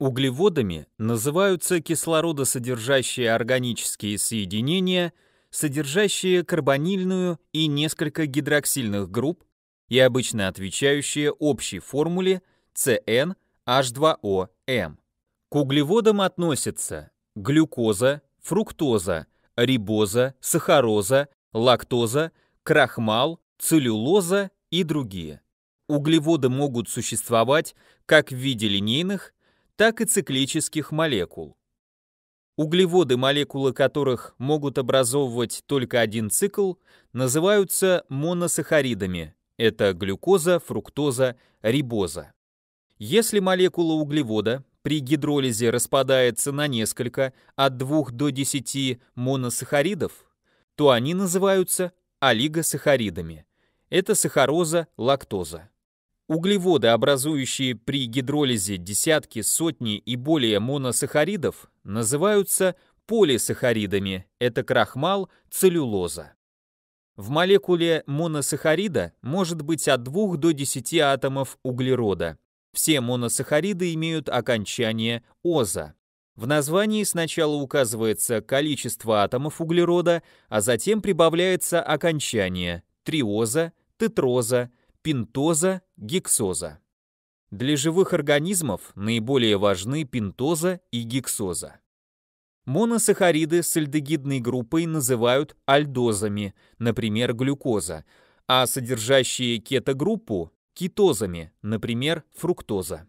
Углеводами называются кислородосодержащие органические соединения, содержащие карбонильную и несколько гидроксильных групп и обычно отвечающие общей формуле CnH2OM. К углеводам относятся глюкоза, фруктоза, рибоза, сахароза, лактоза, крахмал, целлюлоза и другие. Углеводы могут существовать как в виде линейных, так и циклических молекул. Углеводы, молекулы которых могут образовывать только один цикл, называются моносахаридами. Это глюкоза, фруктоза, рибоза. Если молекула углевода при гидролизе распадается на несколько, от 2 до 10 моносахаридов, то они называются олигосахаридами. Это сахароза, лактоза. Углеводы, образующие при гидролизе десятки, сотни и более моносахаридов, называются полисахаридами. Это крахмал, целлюлоза. В молекуле моносахарида может быть от 2 до 10 атомов углерода. Все моносахариды имеют окончание оза. В названии сначала указывается количество атомов углерода, а затем прибавляется окончание триоза, тетроза, пентоза, гексоза. Для живых организмов наиболее важны пентоза и гексоза. Моносахариды с альдегидной группой называют альдозами, например, глюкоза, а содержащие кетогруппу – кетозами, например, фруктоза.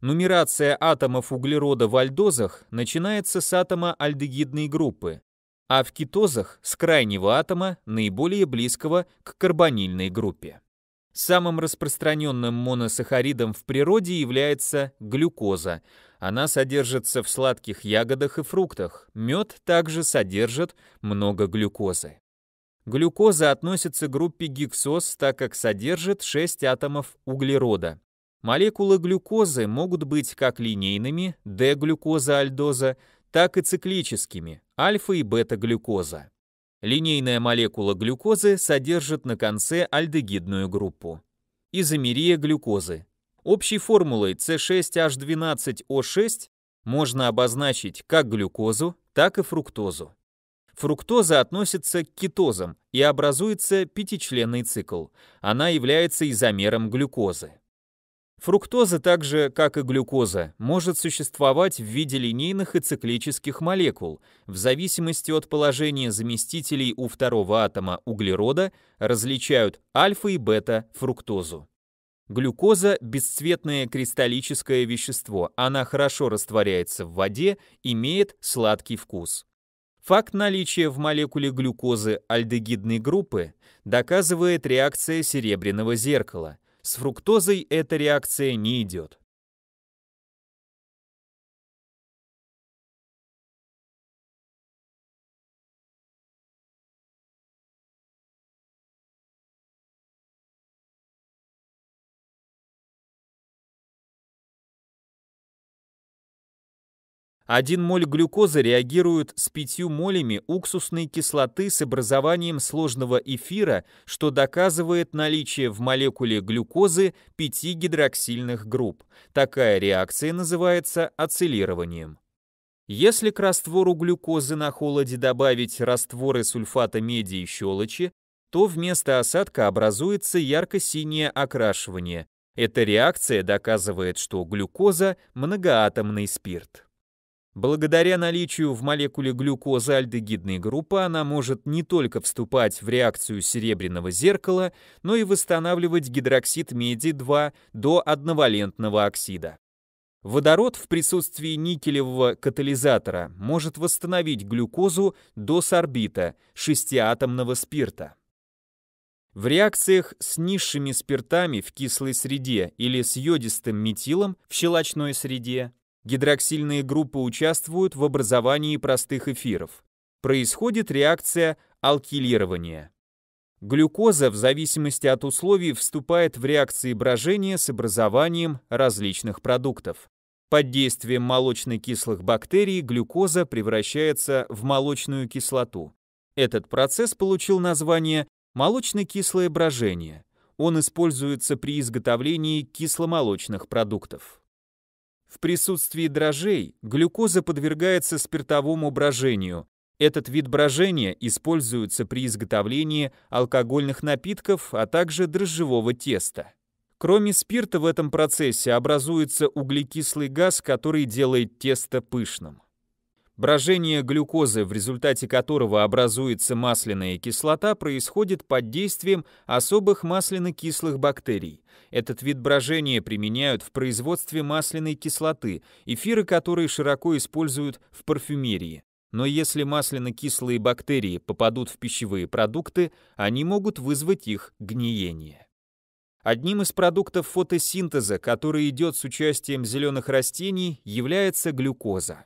Нумерация атомов углерода в альдозах начинается с атома альдегидной группы, а в кетозах – с крайнего атома, наиболее близкого к карбонильной группе. Самым распространенным моносахаридом в природе является глюкоза. Она содержится в сладких ягодах и фруктах. Мед также содержит много глюкозы. Глюкоза относится к группе гексоз, так как содержит 6 атомов углерода. Молекулы глюкозы могут быть как линейными, D-глюкоза-альдоза, так и циклическими, альфа и бета-глюкоза. Линейная молекула глюкозы содержит на конце альдегидную группу. Изомерия глюкозы. Общей формулой C6H12O6 можно обозначить как глюкозу, так и фруктозу. Фруктоза относится к кетозам и образуется пятичленный цикл. Она является изомером глюкозы. Фруктоза, так же как и глюкоза, может существовать в виде линейных и циклических молекул, в зависимости от положения заместителей у второго атома углерода различают альфа и бета-фруктозу. Глюкоза – бесцветное кристаллическое вещество, она хорошо растворяется в воде, имеет сладкий вкус. Факт наличия в молекуле глюкозы альдегидной группы доказывает реакция серебряного зеркала – с фруктозой эта реакция не идет. Один моль глюкозы реагирует с пятью молями уксусной кислоты с образованием сложного эфира, что доказывает наличие в молекуле глюкозы пяти гидроксильных групп. Такая реакция называется ацилированием. Если к раствору глюкозы на холоде добавить растворы сульфата меди и щелочи, то вместо осадка образуется ярко-синее окрашивание. Эта реакция доказывает, что глюкоза – многоатомный спирт. Благодаря наличию в молекуле глюкозы альдегидной группы она может не только вступать в реакцию серебряного зеркала, но и восстанавливать гидроксид меди-2 до одновалентного оксида. Водород в присутствии никелевого катализатора может восстановить глюкозу до сорбита, шестиатомного спирта. В реакциях с низшими спиртами в кислой среде или с йодистым метилом в щелочной среде Гидроксильные группы участвуют в образовании простых эфиров. Происходит реакция алкилирования. Глюкоза в зависимости от условий вступает в реакции брожения с образованием различных продуктов. Под действием молочно-кислых бактерий глюкоза превращается в молочную кислоту. Этот процесс получил название молочно-кислое брожение. Он используется при изготовлении кисломолочных продуктов. В присутствии дрожжей глюкоза подвергается спиртовому брожению. Этот вид брожения используется при изготовлении алкогольных напитков, а также дрожжевого теста. Кроме спирта в этом процессе образуется углекислый газ, который делает тесто пышным. Брожение глюкозы, в результате которого образуется масляная кислота, происходит под действием особых масляно-кислых бактерий. Этот вид брожения применяют в производстве масляной кислоты, эфиры которой широко используют в парфюмерии. Но если масляно-кислые бактерии попадут в пищевые продукты, они могут вызвать их гниение. Одним из продуктов фотосинтеза, который идет с участием зеленых растений, является глюкоза.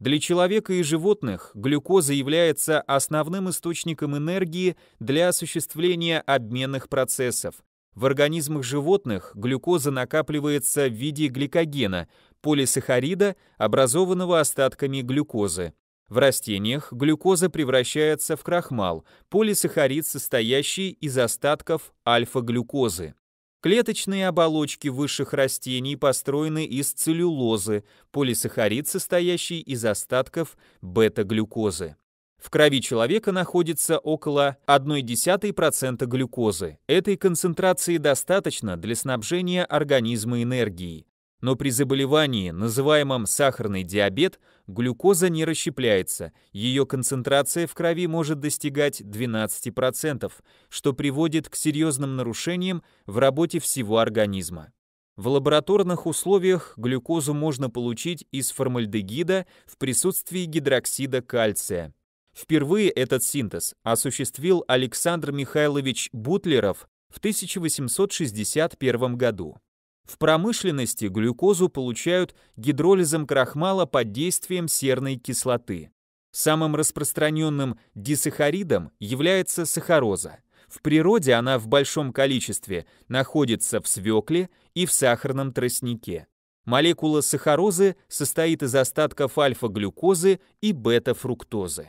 Для человека и животных глюкоза является основным источником энергии для осуществления обменных процессов. В организмах животных глюкоза накапливается в виде гликогена, полисахарида, образованного остатками глюкозы. В растениях глюкоза превращается в крахмал, полисахарид, состоящий из остатков альфа-глюкозы. Клеточные оболочки высших растений построены из целлюлозы, полисахарид, состоящий из остатков бета-глюкозы. В крови человека находится около 0,1% глюкозы. Этой концентрации достаточно для снабжения организма энергией но при заболевании, называемом сахарный диабет, глюкоза не расщепляется, ее концентрация в крови может достигать 12%, что приводит к серьезным нарушениям в работе всего организма. В лабораторных условиях глюкозу можно получить из формальдегида в присутствии гидроксида кальция. Впервые этот синтез осуществил Александр Михайлович Бутлеров в 1861 году. В промышленности глюкозу получают гидролизом крахмала под действием серной кислоты. Самым распространенным дисахаридом является сахароза. В природе она в большом количестве находится в свекле и в сахарном тростнике. Молекула сахарозы состоит из остатков альфа-глюкозы и бета-фруктозы.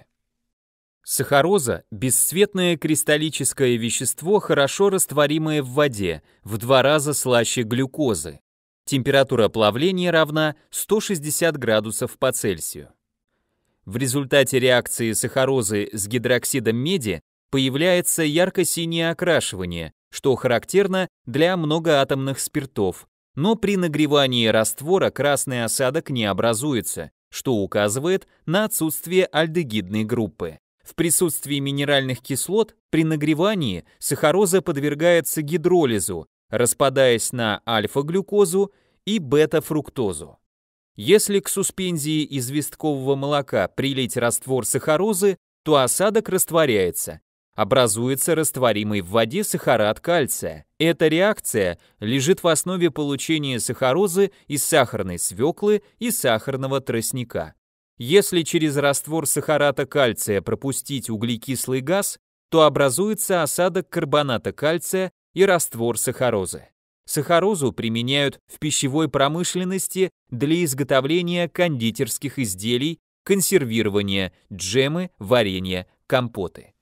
Сахароза – бесцветное кристаллическое вещество, хорошо растворимое в воде, в два раза слаще глюкозы. Температура плавления равна 160 градусов по Цельсию. В результате реакции сахарозы с гидроксидом меди появляется ярко-синее окрашивание, что характерно для многоатомных спиртов, но при нагревании раствора красный осадок не образуется, что указывает на отсутствие альдегидной группы. В присутствии минеральных кислот при нагревании сахароза подвергается гидролизу, распадаясь на альфа-глюкозу и бета-фруктозу. Если к суспензии известкового молока прилить раствор сахарозы, то осадок растворяется. Образуется растворимый в воде сахарат кальция. Эта реакция лежит в основе получения сахарозы из сахарной свеклы и сахарного тростника. Если через раствор сахарата кальция пропустить углекислый газ, то образуется осадок карбоната кальция и раствор сахарозы. Сахарозу применяют в пищевой промышленности для изготовления кондитерских изделий, консервирования, джемы, варенья, компоты.